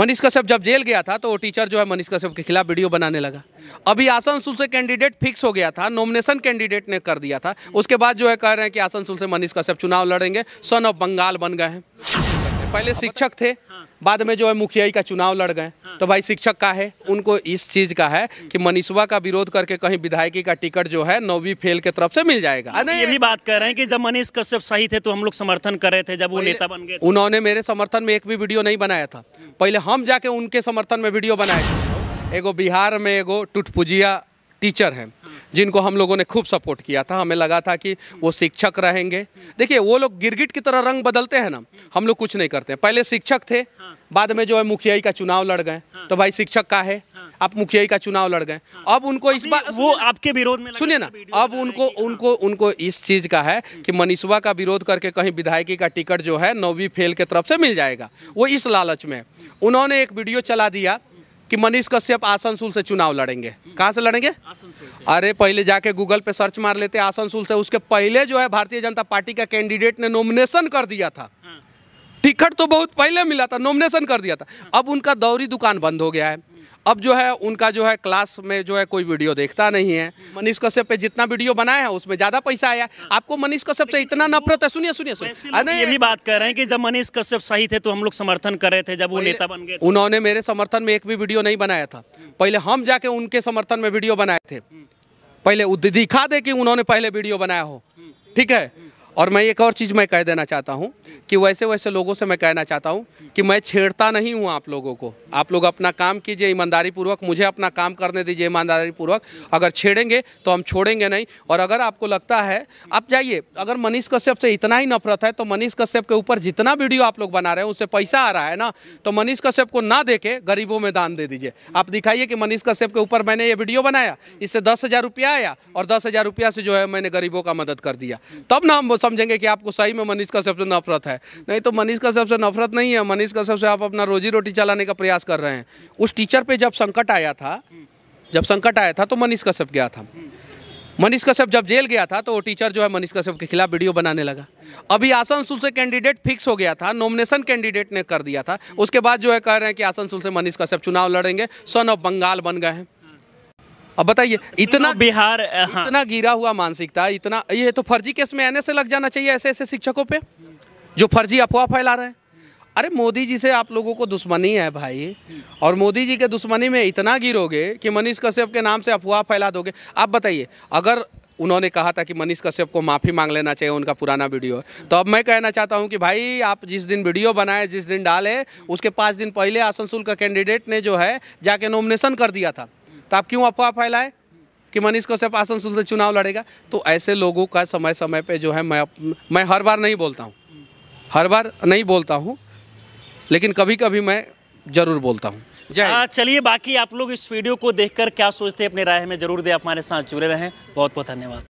मनीष कश्यप जब जेल गया था तो वो टीचर जो है मनीष कश्यप के खिलाफ वीडियो बनाने लगा अभी आसनसोल से कैंडिडेट फिक्स हो गया था नॉमिनेशन कैंडिडेट ने कर दिया था उसके बाद जो है कह रहे हैं कि आसनसोल से मनीष कश्यप चुनाव लड़ेंगे सन ऑफ बंगाल बन गए हैं पहले शिक्षक थे बाद में जो है मुखिया का चुनाव लड़ गए हाँ। तो भाई शिक्षक का है उनको इस चीज का है कि मनीषवा का विरोध करके कहीं विधायकी का टिकट जो है नौवीं फेल के तरफ से मिल जाएगा ये भी बात कर रहे हैं कि जब मनीष कश्यप सही थे तो हम लोग समर्थन कर रहे थे जब वो नेता बन गए उन्होंने मेरे समर्थन में एक भी वीडियो नहीं बनाया था पहले हम जाके उनके समर्थन में वीडियो बनाए थे एगो बिहार में एगो टुटपुजिया टीचर हैं जिनको हम लोगों ने खूब सपोर्ट किया था हमें लगा था कि वो शिक्षक रहेंगे देखिए वो लोग गिरगिट की तरह रंग बदलते हैं ना हम लोग कुछ नहीं करते हैं पहले शिक्षक थे बाद में जो है मुखियाई का चुनाव लड़ गए तो भाई शिक्षक का है आप मुखियाई का चुनाव लड़ गए अब उनको इस बार वो आपके विरोध में सुनिए ना अब उनको उनको उनको इस चीज का है कि मनीषवा का विरोध करके कहीं विधायकी का टिकट जो है नौवीं फेल के तरफ से मिल जाएगा वो इस लालच में उन्होंने एक वीडियो चला दिया कि मनीष कश्यप आसनसोल से चुनाव लड़ेंगे कहाँ से लड़ेंगे से। अरे पहले जाके गूगल पे सर्च मार लेते आसनसोल से उसके पहले जो है भारतीय जनता पार्टी का कैंडिडेट ने नॉमिनेशन कर दिया था हाँ। टिकट तो बहुत पहले मिला था नॉमिनेशन कर दिया था हाँ। अब उनका दौरी दुकान बंद हो गया है अब जो है उनका जो है क्लास में जो है कोई वीडियो देखता नहीं है मनीष कश्यप पे जितना वीडियो बनाया है उसमें ज़्यादा पैसा आया आपको मनीष कश्यप से इतना नफरत है सुनिए सुनिए सुनिए ये भी बात कर रहे हैं कि जब मनीष कश्यप सही थे तो हम लोग समर्थन कर रहे थे जब वो नेता बन गए उन्होंने मेरे समर्थन में एक भी वीडियो नहीं बनाया था पहले हम जाके उनके समर्थन में वीडियो बनाए थे पहले दिखा दे कि उन्होंने पहले वीडियो बनाया हो ठीक है और मैं एक और चीज़ मैं कह देना चाहता हूँ कि वैसे वैसे लोगों से मैं कहना चाहता हूँ कि मैं छेड़ता नहीं हूँ आप लोगों को आप लोग अपना काम कीजिए ईमानदारी पूर्वक मुझे अपना काम करने दीजिए ईमानदारी पूर्वक अगर छेड़ेंगे तो हम छोड़ेंगे नहीं और अगर आपको लगता है आप जाइए अगर मनीष कश्यप से इतना ही नफरत है तो मनीष कश्यप के ऊपर जितना वीडियो आप लोग बना रहे हैं उससे पैसा आ रहा है ना तो मनीष कश्यप को ना दे के गरीबों में दान दे दीजिए आप दिखाइए कि मनीष कश्यप के ऊपर मैंने ये वीडियो बनाया इससे दस हज़ार रुपया आया और दस हज़ार रुपया से जो है मैंने गरीबों का मदद कर दिया तब ना हम समझेंगे कि आपको सही में मनीष कश्यप से नफरत है नहीं तो मनीष कश्यप से नफरत नहीं है मनीष कश्यप से आप अपना रोजी रोटी चलाने का प्रयास कर रहे हैं उस टीचर पे जब संकट आया था जब संकट आया था तो मनीष कश्यप गया था मनीष कश्यप जब जेल गया था तो वो टीचर जो है मनीष कश्यप के खिलाफ वीडियो बनाने लगा अभी आसनसोल से कैंडिडेट फिक्स हो गया था नॉमिनेशन कैंडिडेट ने कर दिया था उसके बाद जो है कह रहे हैं कि आसनसोल से मनीष कश्यप चुनाव लड़ेंगे सन ऑफ बंगाल बन गए हैं अब बताइए इतना बिहार हाँ। इतना गिरा हुआ मानसिकता इतना ये तो फर्जी केस में एनएसए लग जाना चाहिए ऐसे ऐसे शिक्षकों पे जो फर्जी अफवाह फैला रहे हैं अरे मोदी जी से आप लोगों को दुश्मनी है भाई और मोदी जी के दुश्मनी में इतना गिरोगे कि मनीष कश्यप के नाम से अफवाह फैला दोगे आप बताइए अगर उन्होंने कहा था कि मनीष कश्यप को माफ़ी मांग लेना चाहिए उनका पुराना वीडियो है तो अब मैं कहना चाहता हूं कि भाई आप जिस दिन वीडियो बनाए जिस दिन डाले उसके पाँच दिन पहले आसनसोल का कैंडिडेट ने जो है जाके नॉमिनेशन कर दिया था तो आप क्यों अफवाह फैलाए कि मनीष कश्यप आसनसोल से चुनाव लड़ेगा तो ऐसे लोगों का समय समय पे जो है मैं मैं हर बार नहीं बोलता हूँ हर बार नहीं बोलता हूँ लेकिन कभी कभी मैं ज़रूर बोलता हूँ चलिए बाकी आप लोग इस वीडियो को देखकर क्या सोचते हैं अपने राय में ज़रूर दे आप हमारे साथ जुड़े रहें बहुत बहुत धन्यवाद